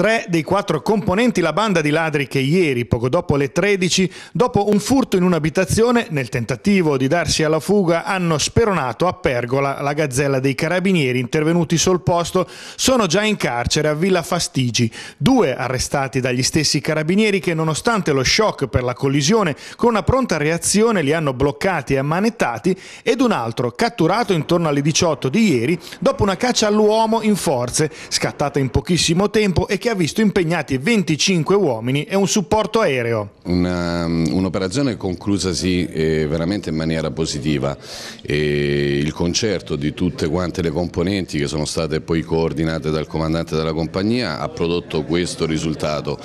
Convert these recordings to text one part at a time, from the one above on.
Tre dei quattro componenti la banda di ladri che ieri, poco dopo le 13, dopo un furto in un'abitazione, nel tentativo di darsi alla fuga, hanno speronato a pergola la gazzella dei carabinieri intervenuti sul posto, sono già in carcere a Villa Fastigi. Due arrestati dagli stessi carabinieri che, nonostante lo shock per la collisione, con una pronta reazione li hanno bloccati e ammanettati, ed un altro catturato intorno alle 18 di ieri dopo una caccia all'uomo in forze, scattata in pochissimo tempo e che che ha visto impegnati 25 uomini e un supporto aereo. Mm, un'operazione conclusasi eh, veramente in maniera positiva. E il concerto di tutte quante le componenti che sono state poi coordinate dal comandante della compagnia ha prodotto questo risultato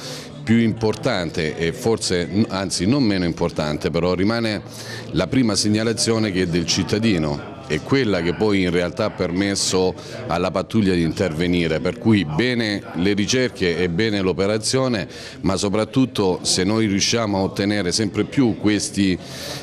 più importante e forse anzi non meno importante però rimane la prima segnalazione che è del cittadino è quella che poi in realtà ha permesso alla pattuglia di intervenire, per cui bene le ricerche e bene l'operazione, ma soprattutto se noi riusciamo a ottenere sempre più questi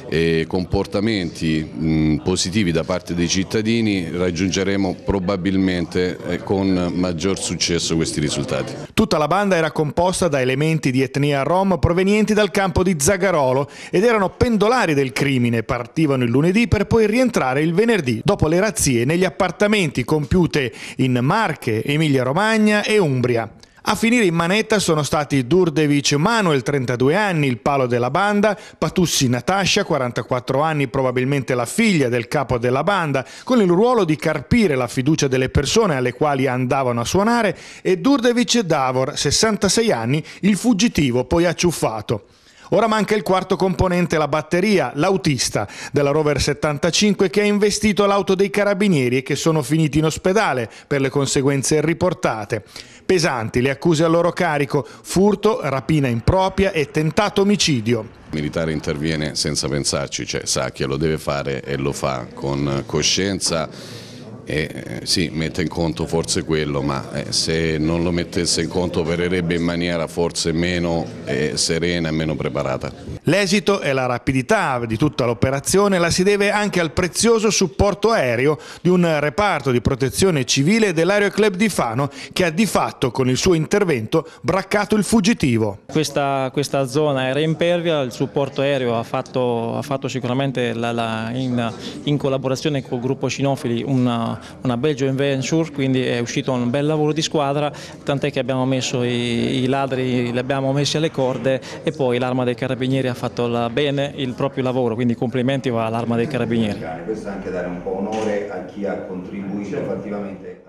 eh, comportamenti mh, positivi da parte dei cittadini, raggiungeremo probabilmente eh, con maggior successo questi risultati. Tutta la banda era composta da elementi di etnia rom provenienti dal campo di Zagarolo ed erano pendolari del crimine, partivano il lunedì per poi rientrare il venerdì venerdì dopo le razzie negli appartamenti compiute in Marche, Emilia-Romagna e Umbria. A finire in manetta sono stati Durdevic Manuel, 32 anni, il palo della banda, Patussi Natascia, 44 anni, probabilmente la figlia del capo della banda, con il ruolo di carpire la fiducia delle persone alle quali andavano a suonare, e Durdevic Davor, 66 anni, il fuggitivo poi acciuffato. Ora manca il quarto componente, la batteria, l'autista della Rover 75 che ha investito l'auto dei carabinieri e che sono finiti in ospedale per le conseguenze riportate. Pesanti le accuse a loro carico, furto, rapina impropria e tentato omicidio. Il militare interviene senza pensarci, cioè sa che lo deve fare e lo fa con coscienza e eh, sì, mette in conto forse quello, ma eh, se non lo mettesse in conto opererebbe in maniera forse meno eh, serena e meno preparata. L'esito e la rapidità di tutta l'operazione la si deve anche al prezioso supporto aereo di un reparto di protezione civile dell'Aeroclub di Fano che ha di fatto con il suo intervento braccato il fuggitivo. Questa, questa zona era impervia, il supporto aereo ha fatto, ha fatto sicuramente la, la, in, in, collaborazione col gruppo Cinofili una, una bel joint venture, quindi è uscito un bel lavoro di squadra, tant'è che abbiamo messo i, i ladri, li abbiamo messi alle corde e poi l'arma dei carabinieri ha fatto la, bene il proprio lavoro, quindi complimenti all'arma dei carabinieri. Questo è anche dare un po' onore a chi ha contribuito certo. fattivamente.